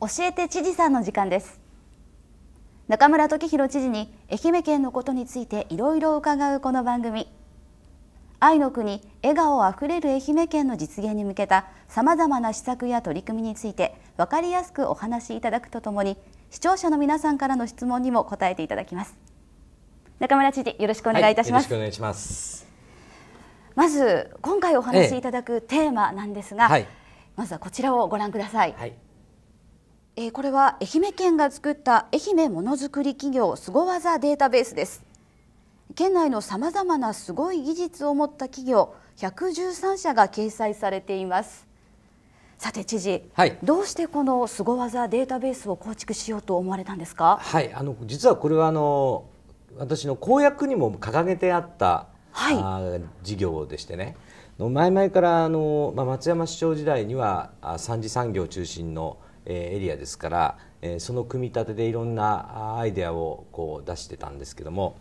教えて知事さんの時間です中村時弘知事に愛媛県のことについていろいろ伺うこの番組愛の国笑顔あふれる愛媛県の実現に向けたさまざまな施策や取り組みについて分かりやすくお話しいただくとともに視聴者の皆さんからの質問にも答えていただきます中村知事よろしくお願いいたします、はい、よろしくお願いしますまず今回お話しいただくテーマなんですが、ええはい、まずはこちらをご覧ください、はいえー、これは愛媛県が作った愛媛ものづくり企業すご技データベースです県内のさまざまなすごい技術を持った企業113社が掲載されていますさて知事、はい、どうしてこのすご技データベースを構築しようと思われたんですかはいあの実はこれはあの私の公約にも掲げてあった、はい、あ事業でしてね前々からあの、まあ、松山市長時代には三次産業中心のエリアですから、えその組み立てでいろんなアイデアをこう出してたんですけども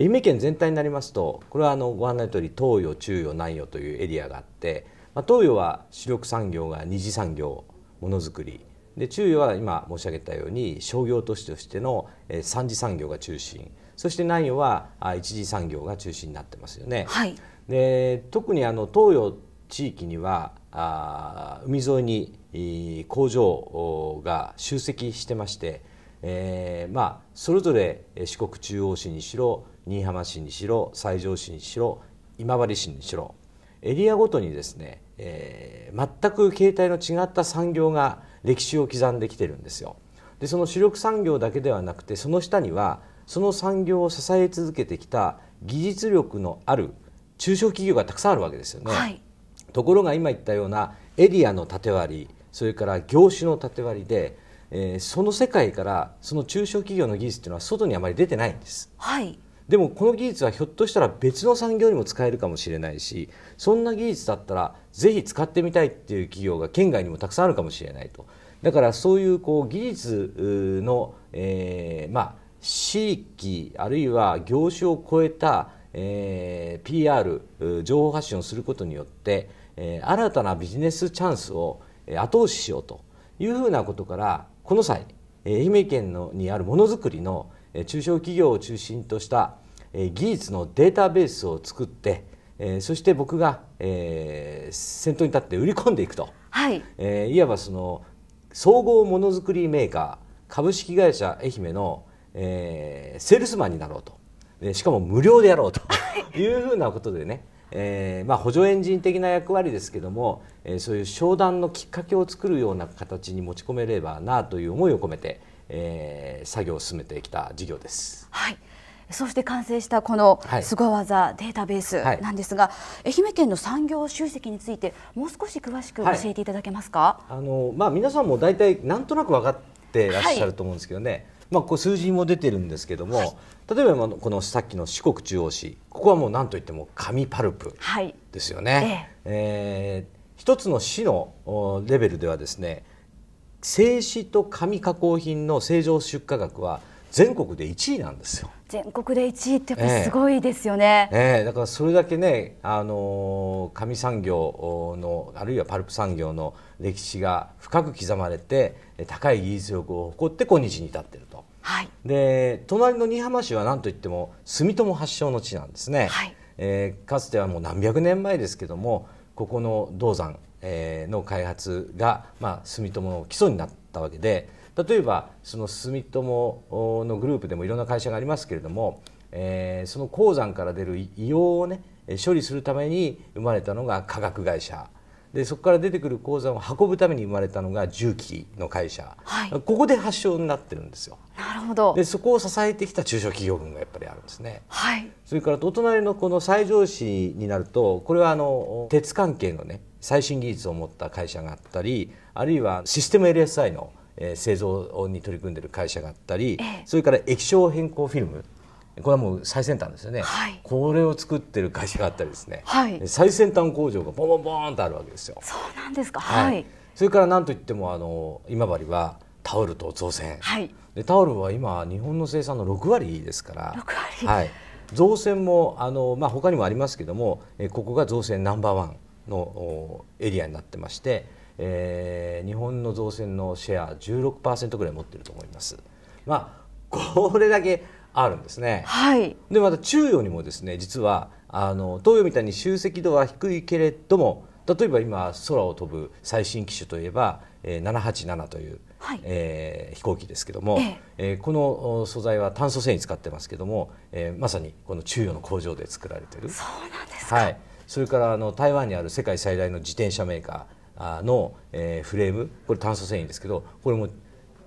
愛媛県全体になりますとこれはあのご案内のとおり東洋中洋南洋というエリアがあって、まあ、東洋は主力産業が二次産業ものづくりで中洋は今申し上げたように商業都市としての三次産業が中心そして南洋は一次産業が中心になってますよね。はい、で特にあの東洋地域にはあ海沿いに工場が集積してまして、えー、まあそれぞれ四国中央市にしろ新居浜市にしろ西条市にしろ今治市にしろエリアごとにですね、えー、全く形態の違った産業が歴史を刻んできてるんですよ。でその主力産業だけではなくてその下にはその産業を支え続けてきた技術力のある中小企業がたくさんあるわけですよね。はい、ところが今言ったようなエリアの縦割りそれから業種の縦割りで、えー、その世界からその中小企業の技術っていうのは外にあまり出てないんです。はいでもこの技術はひょっとしたら別の産業にも使えるかもしれないしそんな技術だったらぜひ使ってみたいっていう企業が県外にもたくさんあるかもしれないとだからそういうこう技術の、えー、まあ地域あるいは業種を超えた、えー、PR 情報発信をすることによって、えー、新たなビジネスチャンスを後押ししようというふうなことからこの際愛媛県のにあるものづくりの中小企業を中心とした技術のデータベースを作ってそして僕が先頭に立って売り込んでいくと、はい、いわばその総合ものづくりメーカー株式会社愛媛のセールスマンになろうとしかも無料でやろうというふうなことでねえーまあ、補助エンジン的な役割ですけども、えー、そういう商談のきっかけを作るような形に持ち込めればなという思いを込めて、えー、作業を進めてきた事業です。はいそして完成したこのすご技データベースなんですが、はいはい、愛媛県の産業集積についてもう少し詳しく教えていただけますか、はい、あのまあ、皆さんも大体なんとなく分かってらっしゃると思うんですけどね、まあ、こう数字も出てるんですけども、例えばこのさっきの四国中央市ここはもう何といっても紙パルプですよね。はい、えー、一つの市のレベルではですね製紙と紙加工品の正常出荷額は全国で1位なんですよ。全国で1位ってすごいですよね、えー、えー、だからそれだけね、あの紙産業のあるいはパルプ産業の歴史が深く刻まれて高い技術力を誇って今日に至っていると。はい、で隣の新居浜市は何といっても住友発祥の地なんですね、はい、えー、かつてはもう何百年前ですけどもここの銅山、えー、の開発が、まあ、住友の基礎になったわけで例えばその住友のグループでもいろんな会社がありますけれども、えー、その鉱山から出る硫黄をね処理するために生まれたのが化学会社でそこから出てくる鉱山を運ぶために生まれたのが重機の会社、はい、ここで発祥になってるんですよ。なるほどでそこを支えてきた中小企業群がやっぱりあるんですね。はい、それからお隣のこの西条市になるとこれはあの鉄関係のね最新技術を持った会社があったりあるいはシステム LSI の製造に取り組んでいる会社があったり、ええ、それから液晶変更フィルムこれはもう最先端ですよね、はい、これを作ってる会社があったりですね、はい、最先端工場がボンボンボンとあるわけですよ。そうなんですか、はい、はい、それから何といってもあの今治はタオルと造船、はい、でタオルは今日本の生産の6割ですから6割、はい、造船もあの、まあ、他にもありますけどもえここが造船ナンバーワンのエリアになってまして、えー、日本の造船のシェア16%ぐらい持ってると思います。まあ、これだけあるんですね。はい、でまた中央にもですね実はあの東洋みたいに集積度は低いけれども例えば今空を飛ぶ最新機種といえば、えー、787という、はい、えー、飛行機ですけども、ええー、この素材は炭素繊維使ってますけども、えー、まさにこの中予の工場で作られてるそうなんですか、はい、それからあの台湾にある世界最大の自転車メーカーの、えー、フレームこれ炭素繊維ですけどこれも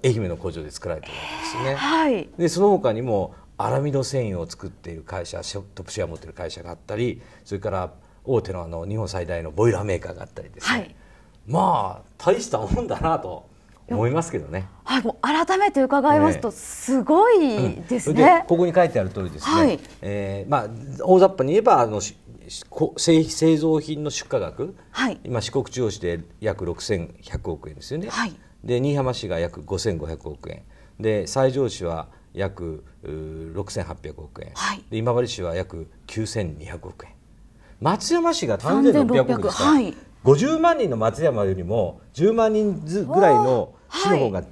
愛媛の工場で作られてるわけですね。はい、でその他にもアラミド繊維を作っている会社トップシェアを持っている会社があったりそれから大手のあの日本最大のボイラーメーカーがあったりですね、はい、まあ大したもんだなと思いますけどね。はい、もう改めて伺いますと、すごいですね。ねうん、ここに書いてある通りですね。はい、えー、まあ大雑把に言えばあの製製造品の出荷額、はい、今四国中央市で約6100億円ですよね。はいで新居浜市が約5500億円で西条市は約6800億円、はい、で今治市は約9200億円松山市が3600億ですから、はい、50万人の松山よりも10万人ずぐらいの市の方が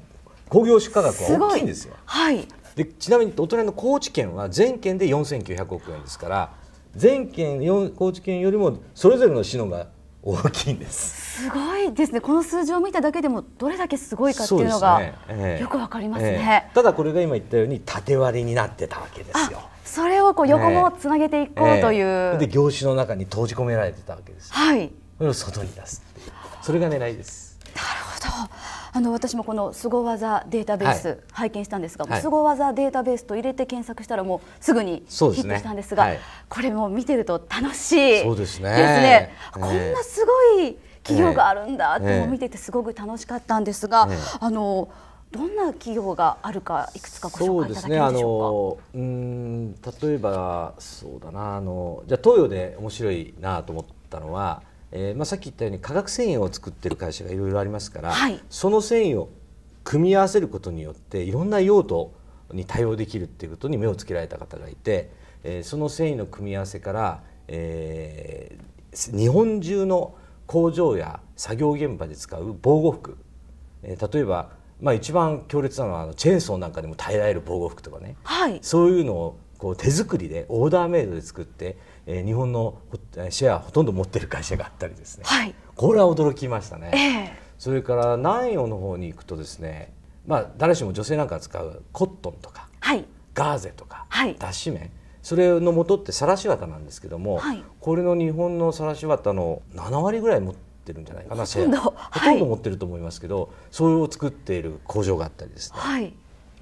工業出荷額は大きいんですよ。すでちなみにお隣の高知県は全県で4900億円ですから全県高知県よりもそれぞれの市のが大きいんです。すごいですね。この数字を見ただけでもどれだけすごいかっていうのが、ねえー、よくわかりますね、えー、ただこれが今言ったように縦割りになってたわけですよ。それをこう横もつなげていこうという。えー、で業種の中に閉じ込められてたわけです。はい。それを外に出す。それが狙いです。あの私もこのすご技データベース拝見したんですが、はい、すご技データベースと入れて検索したらもうすぐにヒットしたんですが、ねはい、これも見てると楽しいですね。すねこんなすごい企業があるんだって見ててすごく楽しかったんですが、あのどんな企業があるかいくつかご紹介いただけるでしょうか。う、ね、ん例えばそうだなあのじゃあ東洋で面白いなと思ったのは。えーまあ、さっき言ったように化学繊維を作ってる会社がいろいろありますから、はい、その繊維を組み合わせることによっていろんな用途に対応できるっていうことに目をつけられた方がいて、えー、その繊維の組み合わせから、えー、日本中の工場や作業現場で使う防護服、えー、例えば、まあ、一番強烈なのはあのチェーンソーなんかでも耐えられる防護服とかね、はい、そういうのをこう手作りでオーダーメイドで作ってえー、日本のシェアほとんど持ってる会社があったりですね、はい、これは驚きましたね、えー、それから南洋の方に行くとですね、まあ、誰しも女性なんか使うコットンとか、はい、ガーゼとか、はい、脱脂綿それの元ってさらし綿なんですけども、はい、これの日本のさらし綿の7割ぐらい持ってるんじゃないかなシェほとんど持ってると思いますけど、それを作っている工場があったりですね、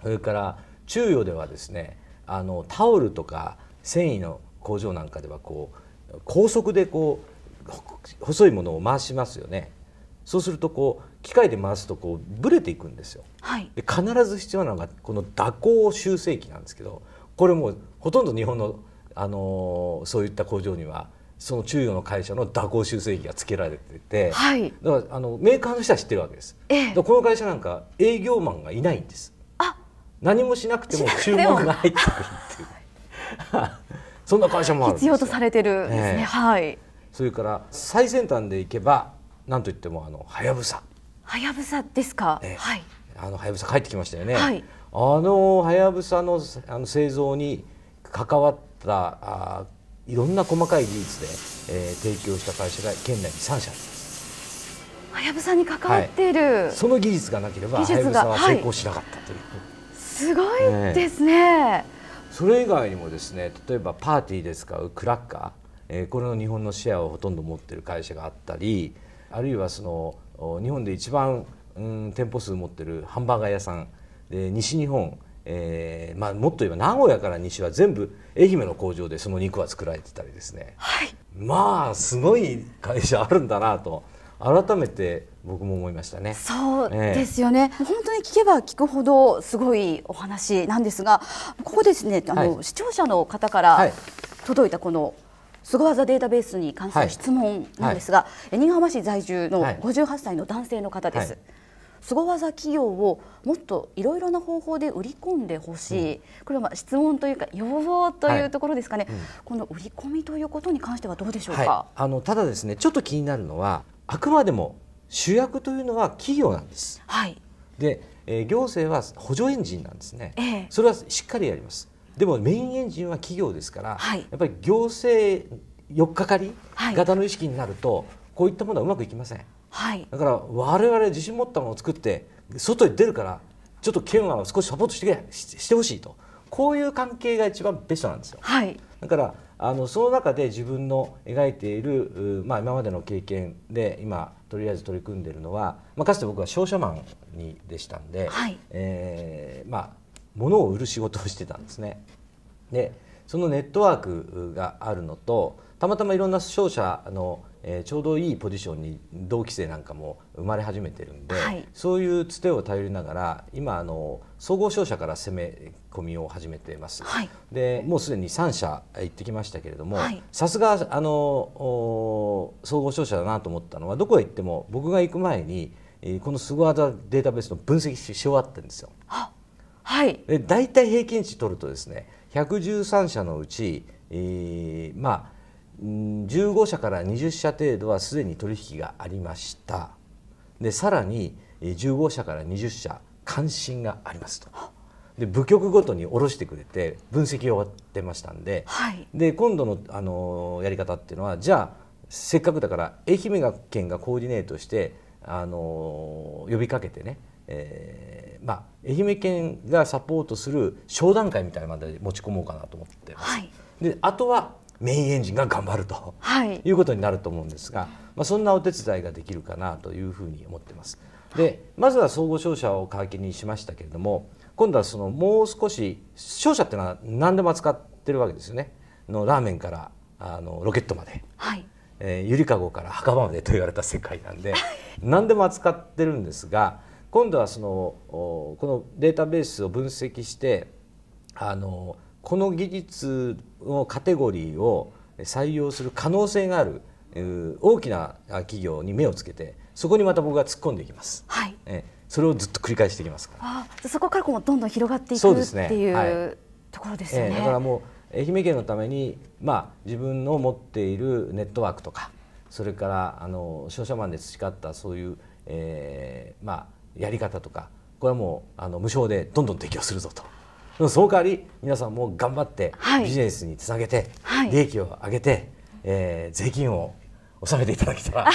それから中洋ではですねあのタオルとか繊維の工場なんかではこう高速でこう細いものを回しますよね。そうするとこう機械で回すとこうブレていくんですよ。はい、で必ず必要なのがこの蛇行修正機なんですけど、これもほとんど日本のあのー、そういった工場にはその中央の会社の蛇行修正機がつけられてて、はい、だからあのメーカーの人は知ってるわけです。ええ、この会社なんか営業マンがいないんです。あ何もしなくても注文が入ってくるっていう。そんな会社も必要とされてるんですね、えー、はいそれから最先端でいけばなんといってもあのはやぶさはやぶさですか、ね、はいあのはやぶさ帰ってきましたよね、はい、あのはやぶさのあの製造に関わったあいろんな細かい技術で、えー、提供した会社が県内に3社ありますはやぶさに関わっている、はい、その技術がなければはやぶさは成功しなかったという、はい、すごいですね、ねそれ以外にもですね例えばパーティーで使うクラッカー、えー、これの日本のシェアをほとんど持ってる会社があったりあるいはその日本で一番、うん、店舗数持ってるハンバーガー屋さんで西日本、えーまあ、もっと言えば名古屋から西は全部愛媛の工場でその肉は作られてたりですね、はい、まあすごい会社あるんだなと。改めて僕も思いましたねそうですよね、えー、本当に聞けば聞くほどすごいお話なんですがここですねあの、はい、視聴者の方から届いたこのスゴ技データベースに関する質問なんですが、はいはい、新居浜市在住の58歳の男性の方です。スゴ技企業をもっといろいろな方法で売り込んでほしい、うん、これはまあ質問というか要望というところですかね、はいうん、この売り込みということに関してはどうでしょうか、はい、あのただですねちょっと気になるのはあくまでも主役というのは企業なんです。はい、で、えー、行政は補助エンジンなんですね、えー、それはしっかりやります。でもメインエンジンは企業ですから、はい、やっぱり行政よっかかり型の意識になると、はい、こういったものはうまくいきません。はい、だから我々自信持ったものを作って外に出るからちょっと県は少しサポートしてしてほしいとこういう関係が一番ベストなんですよ。はい、だからあのその中で自分の描いている、まあ、今までの経験で今とりあえず取り組んでいるのは、まあ、かつて僕は商社マンにでしたんで、はい、えー、まあ、物を売る仕事をしてたんですね。でそのネットワークがあるのとたまたまいろんな商社のえー、ちょうどいいポジションに同期生なんかも生まれ始めてるんで、はい、そういうつてを頼りながら今あの総合商社から攻め込みを始めてます、はい、でもうすでに3社行ってきましたけれどもさすがあの総合商社だなと思ったのはどこへ行っても僕が行く前にこのスゴ技データベースの分析し終わってんですよ。はい、で大体平均値取るとですね113社のうち、えー、まあ15社から20社程度はすでに取引がありましたでさらに15社から20社関心がありますとで部局ごとに下ろしてくれて分析をわってましたんではい、で今度のあのやり方っていうのはじゃあせっかくだから愛媛県がコーディネートしてあの呼びかけてね、えーまあ、愛媛県がサポートする商談会みたいなまで持ち込もうかなと思ってます。はい、であとはメインエンジンが頑張ると、はい、いうことになると思うんですが、まあ、そんなお手伝いができるかなというふうに思ってます。でまずは総合商社を皮切りにしましたけれども今度はそのもう少し商社っていうのは何でも扱ってるわけですよねのラーメンからあのロケットまで、はいえー、ゆりかごから墓場までと言われた世界なんで何でも扱ってるんですが今度はそのこのデータベースを分析してあのこの技術のカテゴリーを採用する可能性がある大きな企業に目をつけてそこにまた僕が突っ込んでいきます、はい、えそれをずっと繰り返していきますからそこからこどんどん広がっていくっていう、ねはい、ところですね、えー、だからもう愛媛県のために、まあ、自分の持っているネットワークとかそれからあの商社マンで培ったそういう、えーまあ、やり方とかこれはもうあの無償でどんどん適用するぞと。その代わり皆さんも頑張ってビジネスにつなげて、利益を上げて、えー、税金を納めていただけたら。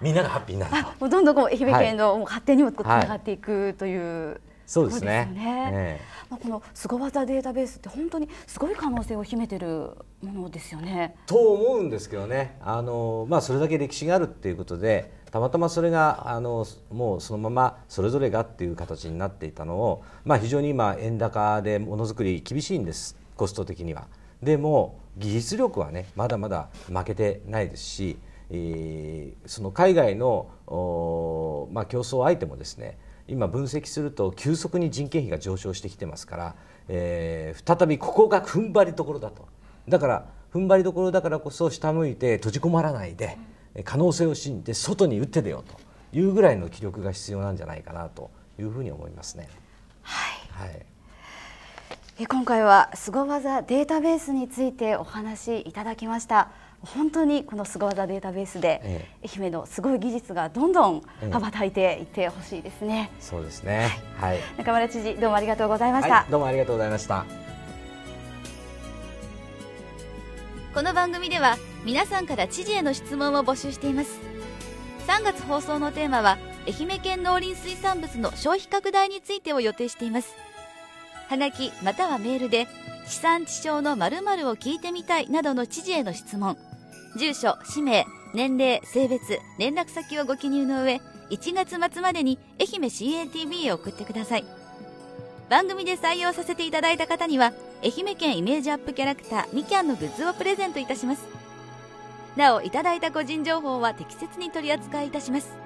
みんながハッピーになるもどんどんこう愛媛県の発展にもつながっていくという、はい、そうですね。すねまあこのスゴ技データベースって本当にすごい可能性を秘めてるものですよね。と思うんですけどね。あのまあそれだけ歴史があるっていうことで、たまたまそれがあのもうそのままそれぞれがっていう形になっていたのを、まあ、非常に今円高でものづくり厳しいんですコスト的には。でも技術力はねまだまだ負けてないですし、えー、その海外の、まあ、競争相手もですね今分析すると急速に人件費が上昇してきてますから、えー、再びここが踏ん張りどころだとだから踏ん張りどころだからこそ下向いて閉じこまらないで。うん可能性を信じて外に打って出ようというぐらいの気力が必要なんじゃないかなというふうに思いますね。はい、はいえ今回はすご技データベースについてお話しいただきました本当にこのすご技データベースで、愛媛のすごい技術がどんどん羽ばたいていってほしいですね、え、そうですね、はい、はい、中村知事どうもありがとうございました、はい、どうもありがとうございましたこの番組では皆さんから知事への質問を募集しています3月放送のテーマは愛媛県農林水産物の消費拡大についてを予定していますはがきまたはメールで地産地消の〇〇を聞いてみたいなどの知事への質問住所氏名年齢性別連絡先をご記入の上1月末までに愛媛 CATV へ送ってください番組で採用させていただいた方には愛媛県イメージアップキャラクターみきゃんのグッズをプレゼントいたしますなおいただいた個人情報は適切に取り扱いいたします